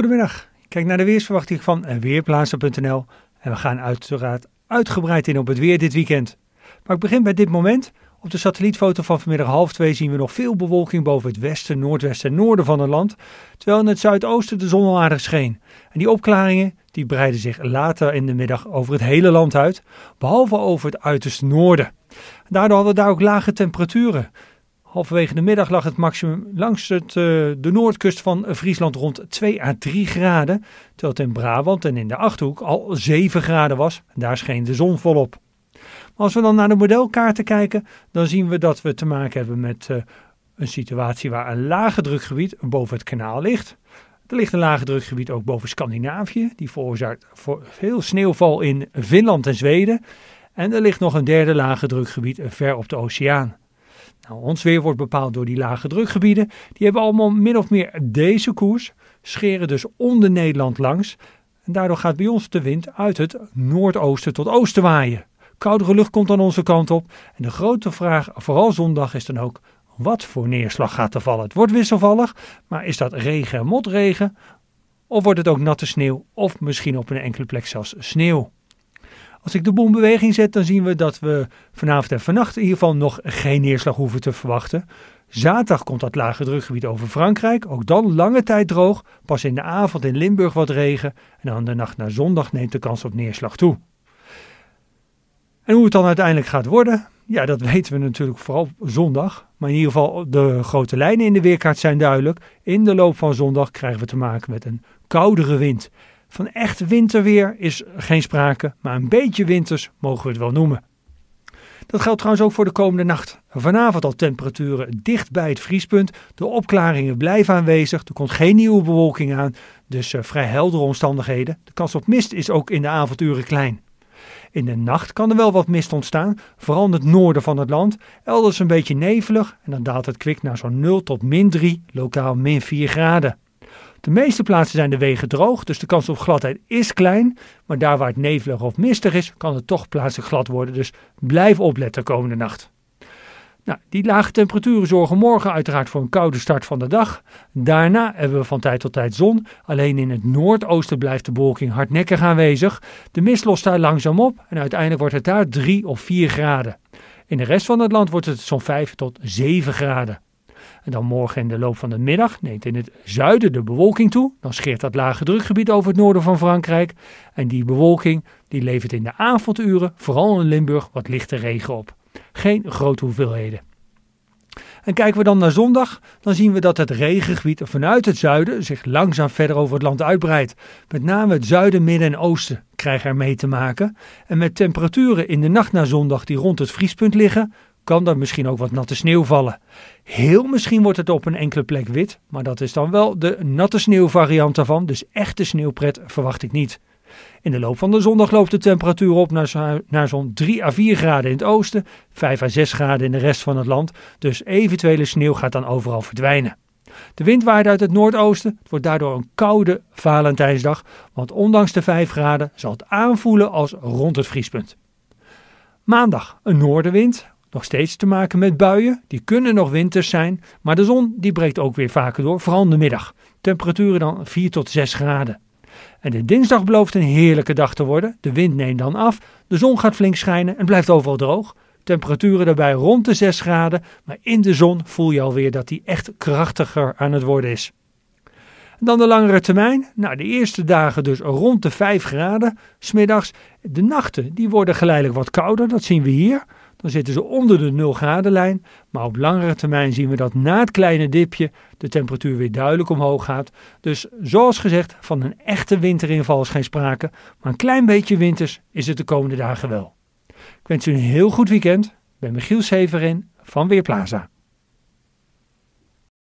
Goedemiddag, kijk naar de weersverwachting van Weerplaatsen.nl en we gaan uiteraard uitgebreid in op het weer dit weekend. Maar ik begin bij dit moment. Op de satellietfoto van vanmiddag half twee zien we nog veel bewolking boven het westen, noordwesten en noorden van het land, terwijl in het zuidoosten de zon al aardig scheen. En die opklaringen die breiden zich later in de middag over het hele land uit, behalve over het uiterste noorden. Daardoor hadden we daar ook lage temperaturen. Halverwege de middag lag het maximum langs het, eh, de noordkust van Friesland rond 2 à 3 graden. Terwijl het in Brabant en in de Achterhoek al 7 graden was. Daar scheen de zon volop. als we dan naar de modelkaarten kijken, dan zien we dat we te maken hebben met eh, een situatie waar een lage drukgebied boven het kanaal ligt. Er ligt een lage drukgebied ook boven Scandinavië. Die veroorzaakt veel sneeuwval in Finland en Zweden. En er ligt nog een derde lage drukgebied ver op de oceaan. Nou, ons weer wordt bepaald door die lage drukgebieden. Die hebben allemaal min of meer deze koers, scheren dus onder Nederland langs. En daardoor gaat bij ons de wind uit het noordoosten tot oosten waaien. Koudere lucht komt aan onze kant op. En de grote vraag, vooral zondag, is dan ook wat voor neerslag gaat er vallen. Het wordt wisselvallig, maar is dat regen en motregen? Of wordt het ook natte sneeuw of misschien op een enkele plek zelfs sneeuw? Als ik de in beweging zet, dan zien we dat we vanavond en vannacht in ieder geval nog geen neerslag hoeven te verwachten. Zaterdag komt dat lage drukgebied over Frankrijk, ook dan lange tijd droog. Pas in de avond in Limburg wat regen en aan de nacht naar zondag neemt de kans op neerslag toe. En hoe het dan uiteindelijk gaat worden, ja, dat weten we natuurlijk vooral zondag. Maar in ieder geval, de grote lijnen in de weerkaart zijn duidelijk. In de loop van zondag krijgen we te maken met een koudere wind. Van echt winterweer is geen sprake, maar een beetje winters mogen we het wel noemen. Dat geldt trouwens ook voor de komende nacht. Vanavond al temperaturen dicht bij het vriespunt. De opklaringen blijven aanwezig. Er komt geen nieuwe bewolking aan. Dus eh, vrij heldere omstandigheden. De kans op mist is ook in de avonduren klein. In de nacht kan er wel wat mist ontstaan, vooral in het noorden van het land. Elders een beetje nevelig en dan daalt het kwik naar zo'n 0 tot min 3, lokaal min 4 graden de meeste plaatsen zijn de wegen droog, dus de kans op gladheid is klein. Maar daar waar het nevelig of mistig is, kan het toch plaatselijk glad worden. Dus blijf opletten komende nacht. Nou, die lage temperaturen zorgen morgen uiteraard voor een koude start van de dag. Daarna hebben we van tijd tot tijd zon. Alleen in het noordoosten blijft de bewolking hardnekkig aanwezig. De mist lost daar langzaam op en uiteindelijk wordt het daar 3 of 4 graden. In de rest van het land wordt het zo'n 5 tot 7 graden. En dan morgen in de loop van de middag neemt in het zuiden de bewolking toe. Dan scheert dat lage drukgebied over het noorden van Frankrijk. En die bewolking die levert in de avonduren, vooral in Limburg, wat lichte regen op. Geen grote hoeveelheden. En kijken we dan naar zondag, dan zien we dat het regengebied vanuit het zuiden zich langzaam verder over het land uitbreidt. Met name het zuiden, midden en oosten krijgen er mee te maken. En met temperaturen in de nacht naar zondag die rond het vriespunt liggen, kan er misschien ook wat natte sneeuw vallen. Heel misschien wordt het op een enkele plek wit, maar dat is dan wel de natte sneeuwvariant daarvan, dus echte sneeuwpret verwacht ik niet. In de loop van de zondag loopt de temperatuur op naar, naar zo'n 3 à 4 graden in het oosten, 5 à 6 graden in de rest van het land, dus eventuele sneeuw gaat dan overal verdwijnen. De wind waait uit het noordoosten. Het wordt daardoor een koude Valentijnsdag, want ondanks de 5 graden zal het aanvoelen als rond het vriespunt. Maandag een noordenwind, nog steeds te maken met buien. Die kunnen nog winters zijn, maar de zon die breekt ook weer vaker door, vooral de middag. Temperaturen dan 4 tot 6 graden. En de dinsdag belooft een heerlijke dag te worden. De wind neemt dan af, de zon gaat flink schijnen en blijft overal droog. Temperaturen daarbij rond de 6 graden, maar in de zon voel je alweer dat die echt krachtiger aan het worden is. dan de langere termijn. Nou, de eerste dagen dus rond de 5 graden, smiddags. De nachten die worden geleidelijk wat kouder, dat zien we hier dan zitten ze onder de 0 gradenlijn. Maar op langere termijn zien we dat na het kleine dipje de temperatuur weer duidelijk omhoog gaat. Dus zoals gezegd, van een echte winterinval is geen sprake. Maar een klein beetje winters is het de komende dagen wel. Ik wens u een heel goed weekend. Ik ben Michiel Severin van Weerplaza.